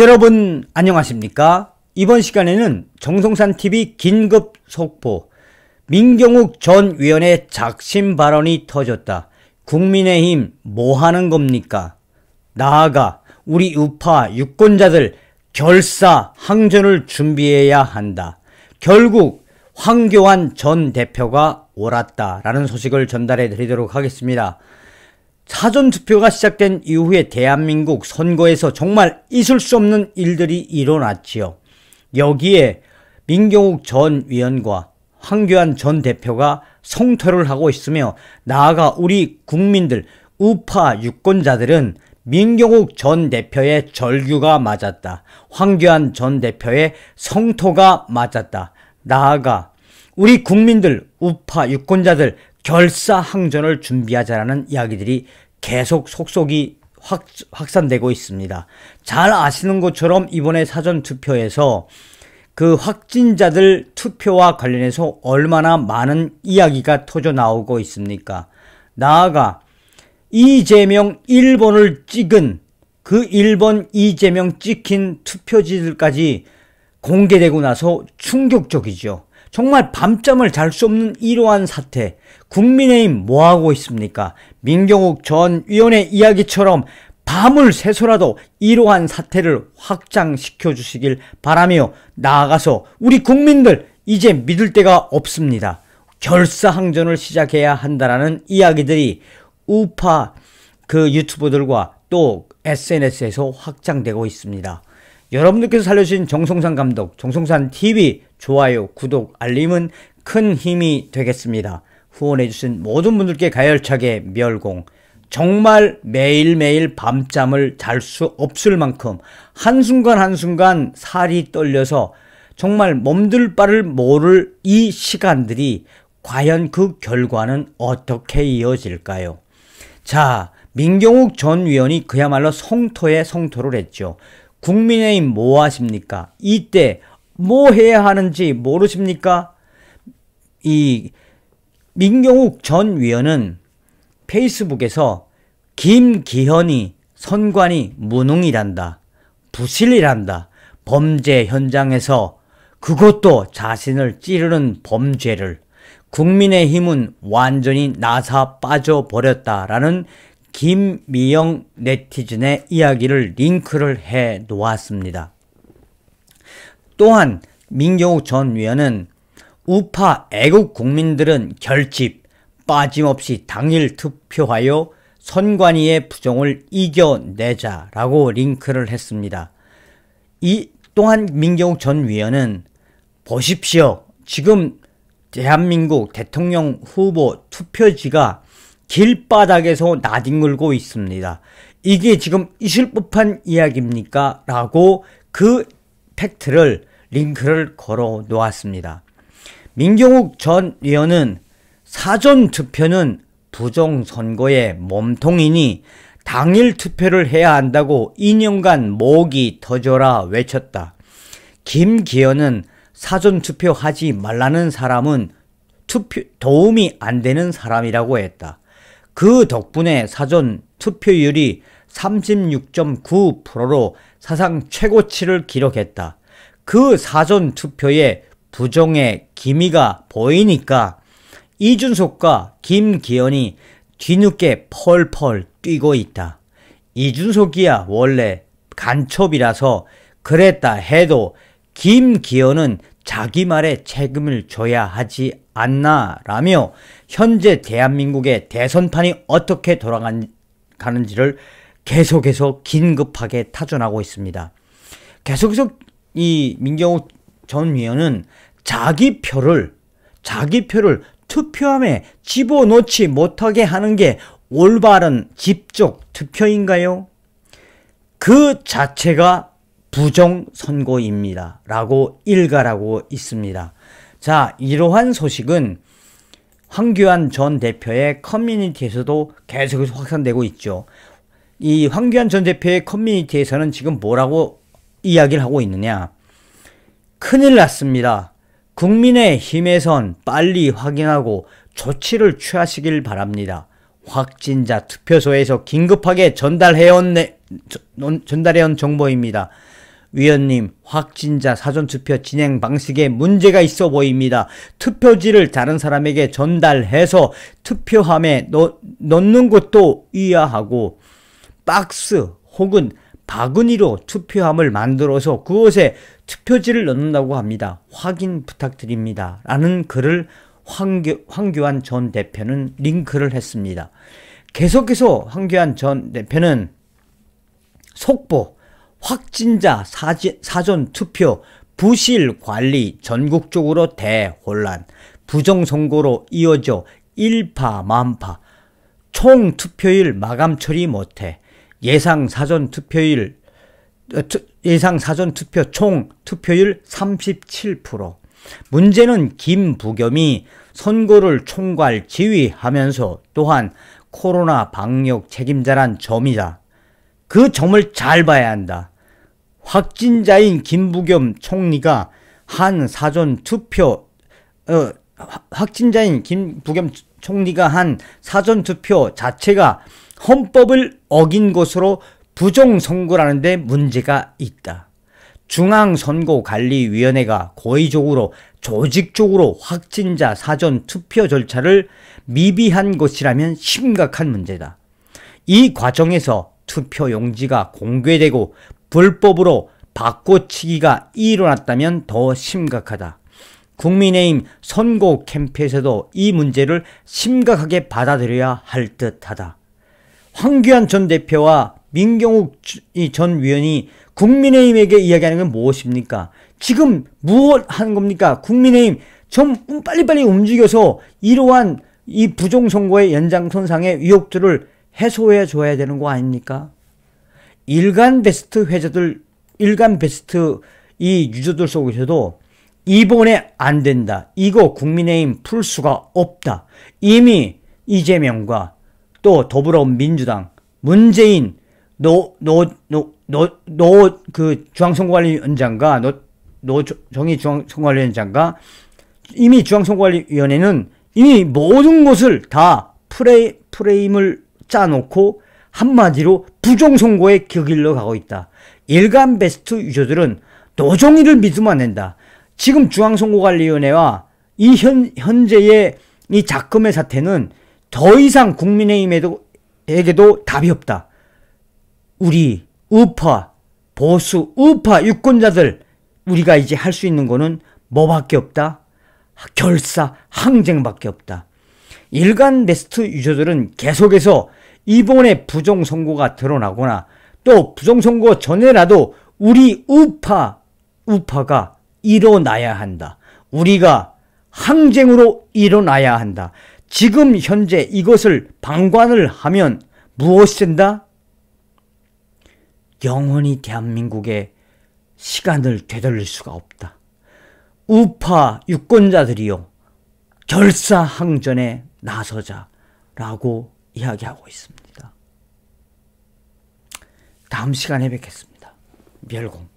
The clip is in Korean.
여러분 안녕하십니까? 이번 시간에는 정성산TV 긴급 속보 민경욱 전 위원의 작심 발언이 터졌다. 국민의힘 뭐 하는 겁니까? 나아가 우리 우파 유권자들 결사 항전을 준비해야 한다. 결국 황교안 전 대표가 옳았다라는 소식을 전달해 드리도록 하겠습니다. 사전 투표가 시작된 이후에 대한민국 선거에서 정말 있을 수 없는 일들이 일어났지요. 여기에 민경욱 전 위원과 황교안 전 대표가 성퇴를 하고 있으며 나아가 우리 국민들 우파 유권자들은 민경욱 전 대표의 절규가 맞았다. 황교안 전 대표의 성토가 맞았다. 나아가 우리 국민들 우파 유권자들 결사항전을 준비하자라는 이야기들이 계속 속속이 확, 확산되고 있습니다. 잘 아시는 것처럼 이번에 사전 투표에서 그 확진자들 투표와 관련해서 얼마나 많은 이야기가 터져 나오고 있습니까? 나아가 이재명 1번을 찍은 그 1번 이재명 찍힌 투표지들까지 공개되고 나서 충격적이죠. 정말 밤잠을 잘 수 없는 이러한 사태, 국민의힘 뭐하고 있습니까? 민경욱 전 위원의 이야기처럼 밤을 새서라도 이러한 사태를 확장시켜 주시길 바라며 나아가서 우리 국민들 이제 믿을 데가 없습니다. 결사항전을 시작해야 한다라는 이야기들이 우파 그 유튜버들과 또 SNS에서 확장되고 있습니다. 여러분들께서 살려주신 정성산 감독, 정성산 TV 좋아요, 구독, 알림은 큰 힘이 되겠습니다. 후원해주신 모든 분들께 가열차게 멸공. 정말 매일매일 밤잠을 잘 수 없을 만큼 한순간 한순간 살이 떨려서 정말 몸둘 바를 모를 이 시간들이 과연 그 결과는 어떻게 이어질까요? 자, 민경욱 전 위원이 그야말로 성토에 성토를 했죠. 국민의힘 뭐 하십니까? 이때 뭐 해야 하는지 모르십니까? 이 민경욱 전 위원은 페이스북에서 김기현이 선관이 무능이란다. 부실이란다. 범죄 현장에서 그것도 자신을 찌르는 범죄를 국민의힘은 완전히 나사 빠져버렸다라는 김미영 네티즌의 이야기를 링크를 해 놓았습니다. 또한 민경욱 전 위원은 우파 애국 국민들은 결집, 빠짐없이 당일 투표하여 선관위의 부정을 이겨내자라고 링크를 했습니다. 이 또한 민경욱 전 위원은 보십시오. 지금 대한민국 대통령 후보 투표지가 길바닥에서 나뒹굴고 있습니다. 이게 지금 있을 법한 이야기입니까? 라고 그 팩트를 링크를 걸어 놓았습니다. 민경욱 전 의원은 사전 투표는 부정선거의 몸통이니 당일 투표를 해야 한다고 2년간 목이 터져라 외쳤다. 김기현은 사전 투표하지 말라는 사람은 투표, 도움이 안 되는 사람이라고 했다. 그 덕분에 사전 투표율이 36.9%로 사상 최고치를 기록했다. 그 사전 투표에 부정의 기미가 보이니까 이준석과 김기현이 뒤늦게 펄펄 뛰고 있다. 이준석이야 원래 간첩이라서 그랬다 해도 김기현은 자기 말에 책임을 져야 하지 않나라며 현재 대한민국의 대선판이 어떻게 돌아가는지를 계속해서 긴급하게 타전하고 있습니다. 계속해서 이 민경욱 전 위원은 자기 표를 자기 표를 투표함에 집어넣지 못하게 하는 게 올바른 집적 투표인가요? 그 자체가 부정선거입니다. 라고 일가라고 있습니다. 자, 이러한 소식은 황교안 전 대표의 커뮤니티에서도 계속해서 확산되고 있죠. 이 황교안 전 대표의 커뮤니티에서는 지금 뭐라고 이야기를 하고 있느냐. 큰일 났습니다. 국민의 힘에선 빨리 확인하고 조치를 취하시길 바랍니다. 확진자 투표소에서 긴급하게 전달해온 전달해온 정보입니다. 위원님, 확진자 사전투표 진행 방식에 문제가 있어 보입니다. 투표지를 다른 사람에게 전달해서 투표함에 넣, 넣는 것도 위하하고 박스 혹은 바구니로 투표함을 만들어서 그곳에 투표지를 넣는다고 합니다. 확인 부탁드립니다. 라는 글을 황교, 황교안 전 대표는 링크를 했습니다. 계속해서 황교안 전 대표는 속보, 확진자 사전 투표, 부실 관리 전국적으로 대혼란, 부정선거로 이어져 일파만파, 총투표일 마감 처리 못해, 예상 사전 투표율 어, 예상 사전 투표 총 투표율 37%. 문제는 김부겸이 선거를 총괄 지휘하면서 또한 코로나 방역 책임자란 점이다. 그 점을 잘 봐야 한다. 확진자인 김부겸 총리가 한 사전 투표, 어, 확진자인 김부겸 총리가 한 사전 투표 자체가 헌법을 어긴 것으로 부정선거라는데 문제가 있다. 중앙선거관리위원회가 고의적으로 조직적으로 확진자 사전 투표 절차를 미비한 것이라면 심각한 문제다. 이 과정에서 투표 용지가 공개되고 불법으로 바꿔치기가 일어났다면 더 심각하다. 국민의힘 선거 캠프에서도 이 문제를 심각하게 받아들여야 할 듯하다. 황교안 전 대표와 민경욱 전 위원이 국민의힘에게 이야기하는 건 무엇입니까? 지금 무엇 하는 겁니까? 국민의힘 좀 음, 빨리빨리 움직여서 이러한 이 부정선거의 연장선상의 위협들을 해소해 줘야 되는 거 아닙니까? 일간 베스트 회자들, 일간 베스트 이 유저들 속에서도 이번에 안 된다. 이거 국민의힘 풀 수가 없다. 이미 이재명과 또 더불어민주당, 문재인, 노, 노, 노, 노, 노, 그 중앙선거관리위원장과 노, 노정희 중앙선거관리위원장과 이미 중앙선거관리위원회는 이미 모든 것을 다 프레, 프레임을 짜놓고 한마디로 부정선거의 격일로 가고 있다. 일간 베스트 유저들은 노정희를 믿으면 안 된다. 지금 중앙선거관리위원회와 이 현, 현재의 이 작금의 사태는 더 이상 국민의힘에게도 답이 없다. 우리 우파, 보수, 우파 유권자들 우리가 이제 할 수 있는 거는 뭐밖에 없다? 결사, 항쟁밖에 없다. 일간 베스트 유저들은 계속해서 이번에 부정 선거가 드러나거나 또 부정 선거 전에라도 우리 우파 우파가 일어나야 한다. 우리가 항쟁으로 일어나야 한다. 지금 현재 이것을 방관을 하면 무엇이 된다? 영원히 대한민국의 시간을 되돌릴 수가 없다. 우파 유권자들이요. 결사항전에 나서자라고 이야기하고 있습니다. 다음 시간에 뵙겠습니다. 멸공.